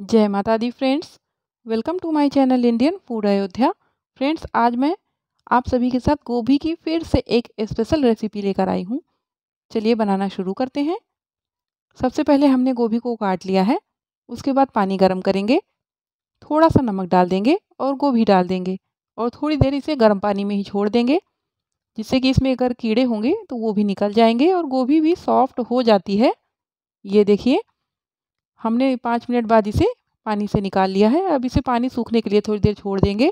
जय Mata Di friends welcome to my channel Indian food Ayodhya friends आज मैं आप सभी के साथ गोभी की फिर से एक स्पेशल रेसिपी लेकर आई हूँ चलिए बनाना शुरू करते हैं सबसे पहले हमने गोभी को काट लिया है उसके बाद पानी गर्म करेंगे थोड़ा सा नमक डाल देंगे और गोभी डाल देंगे और थोड़ी देर इसे गर्म पानी में ही छोड़ देंगे जिससे कि इसमें अगर कीड़े होंगे तो वो भी निकल जाएंगे और गोभी भी सॉफ्ट हो जाती है ये देखिए हमने पाँच मिनट बाद इसे पानी से निकाल लिया है अब इसे पानी सूखने के लिए थोड़ी देर छोड़ देंगे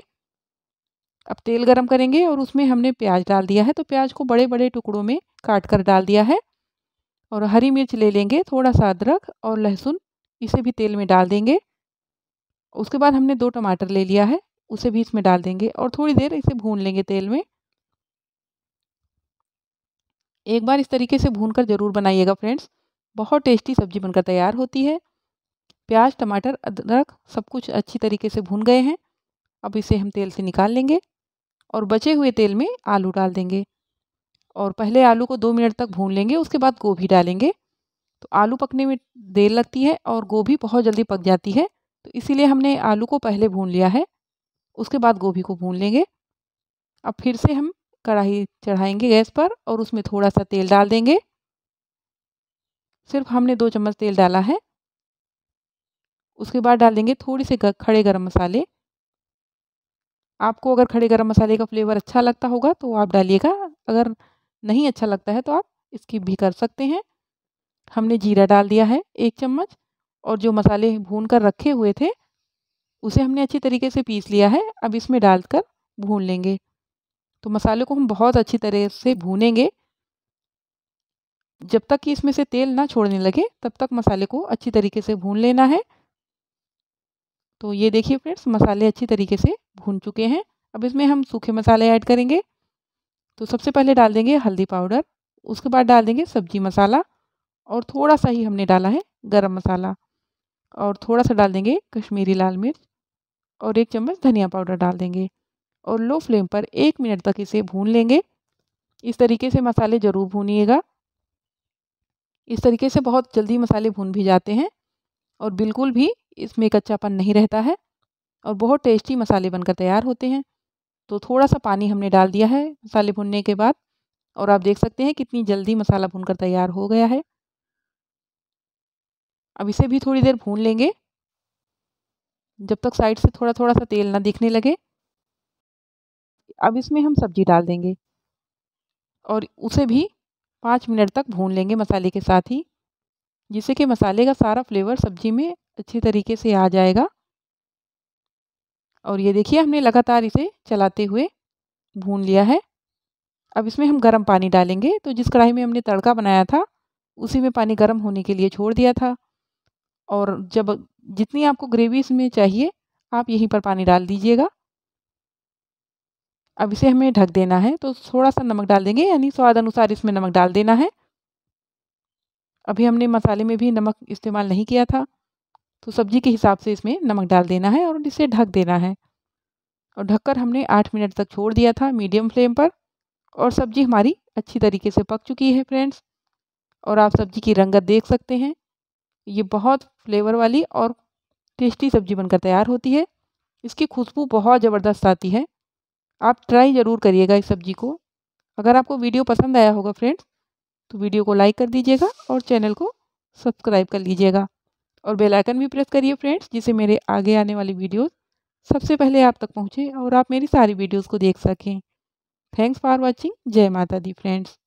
अब तेल गरम करेंगे और उसमें हमने प्याज डाल दिया है तो प्याज को बड़े बड़े टुकड़ों में काट कर डाल दिया है और हरी मिर्च ले लेंगे थोड़ा सा अदरक और लहसुन इसे भी तेल में डाल देंगे उसके बाद हमने दो टमाटर ले लिया है उसे भी इसमें डाल देंगे और थोड़ी देर इसे भून लेंगे तेल में एक बार इस तरीके से भून कर ज़रूर बनाइएगा फ्रेंड्स बहुत टेस्टी सब्जी बनकर तैयार होती है प्याज टमाटर अदरक सब कुछ अच्छी तरीके से भून गए हैं अब इसे हम तेल से निकाल लेंगे और बचे हुए तेल में आलू डाल देंगे और पहले आलू को दो मिनट तक भून लेंगे उसके बाद गोभी डालेंगे तो आलू पकने में देर लगती है और गोभी बहुत जल्दी पक जाती है तो इसीलिए हमने आलू को पहले भून लिया है उसके बाद गोभी को भून लेंगे अब फिर से हम कढ़ाई चढ़ाएंगे गैस पर और उसमें थोड़ा सा तेल डाल देंगे सिर्फ हमने दो चम्मच तेल डाला है उसके बाद डाल देंगे थोड़ी से खड़े गर्म मसाले आपको अगर खड़े गर्म मसाले का फ्लेवर अच्छा लगता होगा तो आप डालिएगा अगर नहीं अच्छा लगता है तो आप इसकी भी कर सकते हैं हमने जीरा डाल दिया है एक चम्मच और जो मसाले भून कर रखे हुए थे उसे हमने अच्छी तरीके से पीस लिया है अब इसमें डालकर भून लेंगे तो मसाले को हम बहुत अच्छी तरह से भूनेंगे जब तक कि इसमें से तेल ना छोड़ने लगे तब तक मसाले को अच्छी तरीके से भून लेना है तो ये देखिए फ्रेंड्स मसाले अच्छी तरीके से भून चुके हैं अब इसमें हम सूखे मसाले ऐड करेंगे तो सबसे पहले डाल देंगे हल्दी पाउडर उसके बाद डाल देंगे सब्जी मसाला और थोड़ा सा ही हमने डाला है गरम मसाला और थोड़ा सा डाल देंगे कश्मीरी लाल मिर्च और एक चम्मच धनिया पाउडर डाल देंगे और लो फ्लेम पर एक मिनट तक इसे भून लेंगे इस तरीके से मसाले ज़रूर भूनिएगा इस तरीके से बहुत जल्दी मसाले भून भी जाते हैं और बिल्कुल भी इसमें कच्चापन नहीं रहता है और बहुत टेस्टी मसाले बनकर तैयार होते हैं तो थोड़ा सा पानी हमने डाल दिया है मसाले भुनने के बाद और आप देख सकते हैं कितनी जल्दी मसाला भुनकर तैयार हो गया है अब इसे भी थोड़ी देर भून लेंगे जब तक साइड से थोड़ा थोड़ा सा तेल ना दिखने लगे अब इसमें हम सब्जी डाल देंगे और उसे भी पाँच मिनट तक भून लेंगे मसाले के साथ ही जिससे कि मसाले का सारा फ्लेवर सब्जी में अच्छे तरीके से आ जाएगा और ये देखिए हमने लगातार इसे चलाते हुए भून लिया है अब इसमें हम गर्म पानी डालेंगे तो जिस कढ़ाई में हमने तड़का बनाया था उसी में पानी गर्म होने के लिए छोड़ दिया था और जब जितनी आपको ग्रेवी इसमें चाहिए आप यहीं पर पानी डाल दीजिएगा अब इसे हमें ढक देना है तो थोड़ा सा नमक डाल देंगे यानी स्वाद अनुसार इसमें नमक डाल देना है अभी हमने मसाले में भी नमक इस्तेमाल नहीं किया था तो सब्जी के हिसाब से इसमें नमक डाल देना है और इसे ढक देना है और ढककर हमने आठ मिनट तक छोड़ दिया था मीडियम फ्लेम पर और सब्जी हमारी अच्छी तरीके से पक चुकी है फ्रेंड्स और आप सब्जी की रंगत देख सकते हैं ये बहुत फ्लेवर वाली और टेस्टी सब्जी बनकर तैयार होती है इसकी खुशबू बहुत ज़बरदस्त आती है आप ट्राई ज़रूर करिएगा इस सब्जी को अगर आपको वीडियो पसंद आया होगा फ्रेंड्स तो वीडियो को लाइक कर दीजिएगा और चैनल को सब्सक्राइब कर लीजिएगा और बेल आइकन भी प्रेस करिए फ्रेंड्स जिससे मेरे आगे आने वाली वीडियोस सबसे पहले आप तक पहुँचे और आप मेरी सारी वीडियोज़ को देख सकें थैंक्स फॉर वॉचिंग जय माता दी फ्रेंड्स